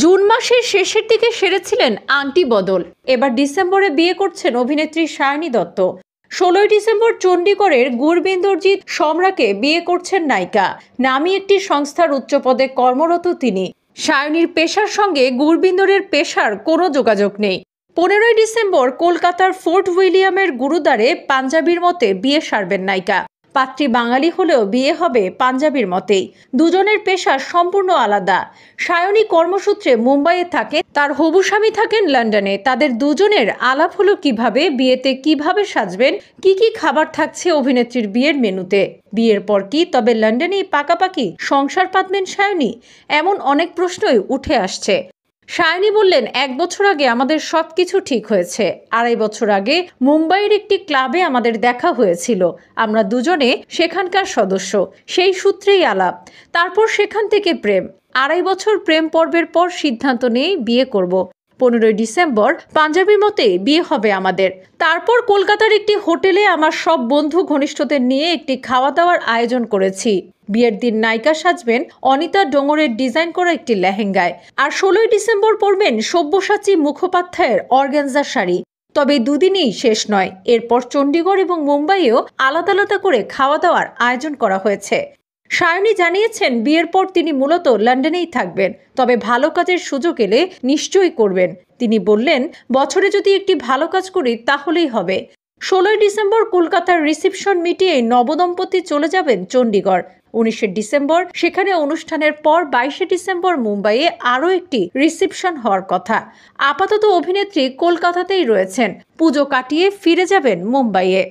June মাসের শেষের দিকে সেরেছিলেন আন্টি বদল এবার ডিসেম্বরে বিয়ে করছেন অভিনেত্রী সায়নী দত্ত ষোলোই ডিসেম্বর চণ্ডীগড়ের গুরবিন্দরজিৎ সম্রাকে বিয়ে করছেন নায়িকা নামি একটি সংস্থার উচ্চপদে কর্মরত তিনি সায়নীর পেশার সঙ্গে গুরবিন্দরের পেশার কোনো যোগাযোগ নেই পনেরোই ডিসেম্বর কলকাতার ফোর্ট উইলিয়ামের গুরুদ্বারে পাঞ্জাবির মতে বিয়ে সারবেন নায়িকা পাত্রী বাঙালি হলেও বিয়ে হবে পাঞ্জাবির মতেই দুজনের পেশা সম্পূর্ণ আলাদা সায়নী কর্মসূত্রে মুম্বাইয়ে থাকে তার হবু স্বামী থাকেন লন্ডনে তাদের দুজনের আলাপ হলো কিভাবে বিয়েতে কিভাবে সাজবেন কি কি খাবার থাকছে অভিনেত্রীর বিয়ের মেনুতে বিয়ের পর কি তবে লন্ডনেই পাকাপাকি সংসার পাতবেন সায়নী এমন অনেক প্রশ্নই উঠে আসছে সায়নি বললেন এক বছর আগে আমাদের সব কিছু ঠিক হয়েছে আড়াই বছর আগে মুম্বাইয়ের একটি ক্লাবে আমাদের দেখা হয়েছিল আমরা দুজনে সেখানকার সদস্য সেই সূত্রেই আলাপ তারপর সেখান থেকে প্রেম আড়াই বছর প্রেম পর্বের পর সিদ্ধান্ত নিয়ে বিয়ে করব পনেরোই ডিসেম্বর পাঞ্জাবির মতে বিয়ে হবে আমাদের তারপর কলকাতার একটি হোটেলে আমার সব বন্ধু ঘনিষ্ঠদের নিয়ে একটি খাওয়া দাওয়ার আয়োজন করেছি বিয়ের দিন নায়িকা সাজবেন অনিতা ডোঙরের ডিজাইন করা একটি লেহেঙ্গায় আর ষোলোই ডিসেম্বর পরবেন সব্যসাচী মুখোপাধ্যায়ের অর্গ্যানজার শাড়ি তবে দুদিনেই শেষ নয় এরপর চণ্ডীগড় এবং মুম্বাইয়েও আলাদা আলাদা করে খাওয়া দাওয়ার আয়োজন করা হয়েছে সায়নী জানিয়েছেন বিয়ের পর তিনি মূলত লন্ডনেই থাকবেন তবে ভালো কাজের সুযোগ এলে নিশ্চয়ই করবেন তিনি বললেন বছরে যদি একটি ভালো কাজ করি তাহলেই হবে ষোলোই ডিসেম্বর কলকাতার রিসেপশন মিটিয়ে নবদম্পতি চলে যাবেন চণ্ডীগড় উনিশে ডিসেম্বর সেখানে অনুষ্ঠানের পর বাইশে ডিসেম্বর মুম্বাইয়ে আরও একটি রিসেপশন হওয়ার কথা আপাতত অভিনেত্রী কলকাতাতেই রয়েছেন পুজো কাটিয়ে ফিরে যাবেন মুম্বাইয়ে